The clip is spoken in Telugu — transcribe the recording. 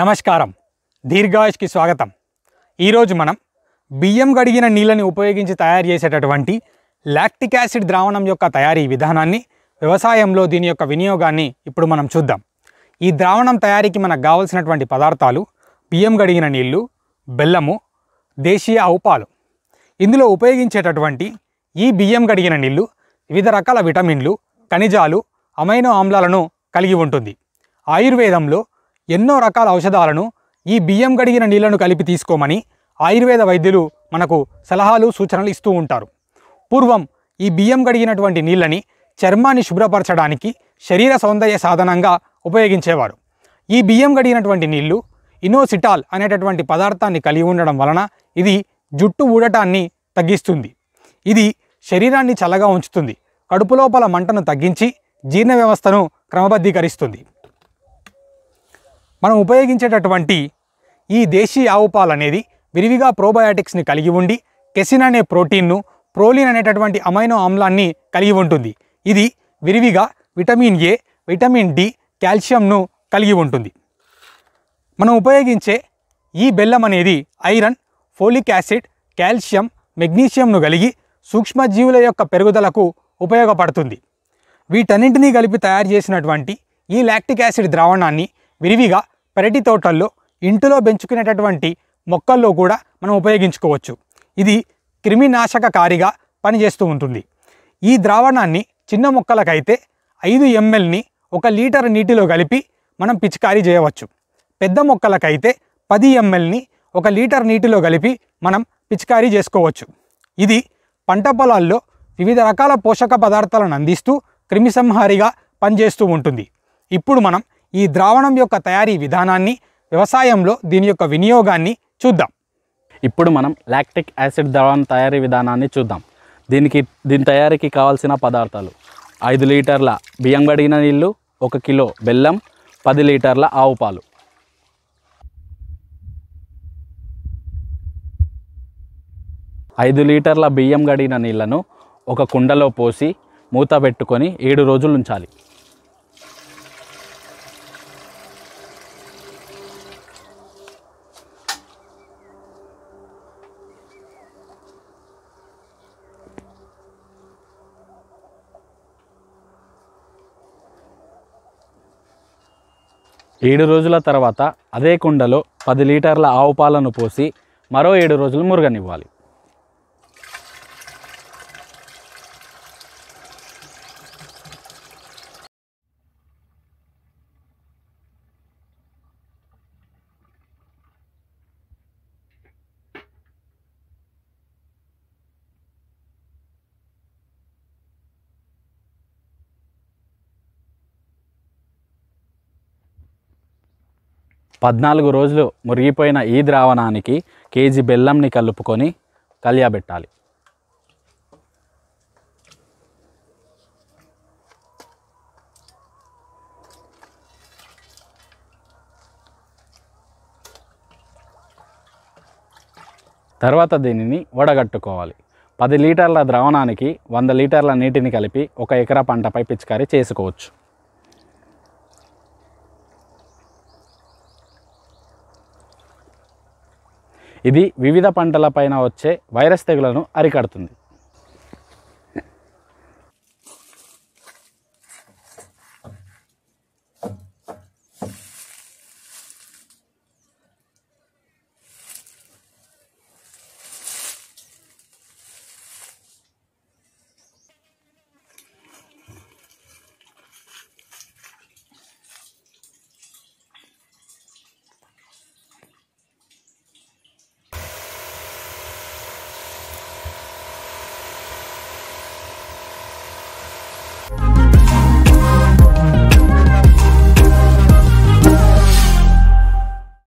నమస్కారం దీర్ఘాయుష్కి స్వాగతం ఈరోజు మనం బియ్యం కడిగిన నీళ్ళని ఉపయోగించి తయారు చేసేటటువంటి లాక్టిక్ యాసిడ్ ద్రావణం యొక్క తయారీ విధానాన్ని వ్యవసాయంలో దీని యొక్క వినియోగాన్ని ఇప్పుడు మనం చూద్దాం ఈ ద్రావణం తయారీకి మనకు కావలసినటువంటి పదార్థాలు బియ్యం కడిగిన నీళ్ళు బెల్లము దేశీయ ఆవుపాలు ఇందులో ఉపయోగించేటటువంటి ఈ బియ్యం కడిగిన నీళ్ళు వివిధ రకాల విటమిన్లు ఖనిజాలు అమైనో ఆమ్లాలను కలిగి ఉంటుంది ఆయుర్వేదంలో ఎన్నో రకాల ఔషధాలను ఈ బియ్యం కడిగిన నీళ్లను కలిపి తీసుకోమని ఆయుర్వేద వైద్యులు మనకు సలహాలు సూచనలు ఇస్తూ ఉంటారు పూర్వం ఈ బియ్యం కడిగినటువంటి నీళ్ళని చర్మాన్ని శుభ్రపరచడానికి శరీర సౌందర్య సాధనంగా ఉపయోగించేవారు ఈ బియ్యం కడిగినటువంటి నీళ్లు ఇనోసిటాల్ అనేటటువంటి పదార్థాన్ని కలిగి ఉండడం వలన ఇది జుట్టు ఊడటాన్ని తగ్గిస్తుంది ఇది శరీరాన్ని చల్లగా ఉంచుతుంది కడుపులోపల మంటను తగ్గించి జీర్ణ వ్యవస్థను క్రమబద్ధీకరిస్తుంది మనం ఉపయోగించేటటువంటి ఈ దేశీ ఆవు పాలు అనేది విరివిగా ప్రోబయాటిక్స్ని కలిగి ఉండి కెసిన్ అనే ప్రోటీన్ను ప్రోలిన్ అనేటటువంటి అమైనో ఆమ్లాన్ని కలిగి ఉంటుంది ఇది విరివిగా విటమిన్ ఏ విటమిన్ డి కాల్షియంను కలిగి ఉంటుంది మనం ఉపయోగించే ఈ బెల్లం అనేది ఐరన్ ఫోలిక్ యాసిడ్ కాల్షియం మెగ్నీషియంను కలిగి సూక్ష్మజీవుల యొక్క పెరుగుదలకు ఉపయోగపడుతుంది వీటన్నింటినీ కలిపి తయారు చేసినటువంటి ఈ లాక్టిక్ యాసిడ్ ద్రావణాన్ని విరివిగా పెరటి తోటల్లో ఇంటిలో పెంచుకునేటటువంటి మొక్కల్లో కూడా మనం ఉపయోగించుకోవచ్చు ఇది క్రిమినాశకకారిగా పనిచేస్తూ ఉంటుంది ఈ ద్రావణాన్ని చిన్న మొక్కలకైతే ఐదు ఎంఎల్ని ఒక లీటర్ నీటిలో కలిపి మనం పిచికారీ చేయవచ్చు పెద్ద మొక్కలకైతే పది ఎంఎల్ని ఒక లీటర్ నీటిలో కలిపి మనం పిచికారీ చేసుకోవచ్చు ఇది పంట పొలాల్లో వివిధ రకాల పోషక పదార్థాలను అందిస్తూ క్రిమిసంహారిగా పనిచేస్తూ ఉంటుంది ఇప్పుడు మనం ఈ ద్రావణం యొక్క తయారీ విధానాన్ని వ్యవసాయంలో దీని యొక్క వినియోగాన్ని చూద్దాం ఇప్పుడు మనం లాక్టిక్ యాసిడ్ ద్రావణ తయారీ విధానాన్ని చూద్దాం దీనికి దీని తయారీకి కావాల్సిన పదార్థాలు ఐదు లీటర్ల బియ్యం గడిగిన నీళ్ళు ఒక కిలో బెల్లం పది లీటర్ల ఆవు పాలు ఐదు లీటర్ల బియ్యం గడిగిన నీళ్లను ఒక కుండలో పోసి మూత పెట్టుకొని ఏడు రోజులు ఉంచాలి ఏడు రోజుల తర్వాత అదే కుండలో పది లీటర్ల ఆవు పాలను పోసి మరో ఏడు రోజులు మురగనివ్వాలి పద్నాలుగు రోజులు మురిగిపోయిన ఈ ద్రావణానికి కేజీ బెల్లంని కలుపుకొని కలియబెట్టాలి తర్వాత దీనిని వడగట్టుకోవాలి పది లీటర్ల ద్రావణానికి వంద లీటర్ల నీటిని కలిపి ఒక ఎకరా పంటపై పిచికారీ చేసుకోవచ్చు ఇది వివిధ పైన వచ్చే వైరస్ తెగులను అరికడుతుంది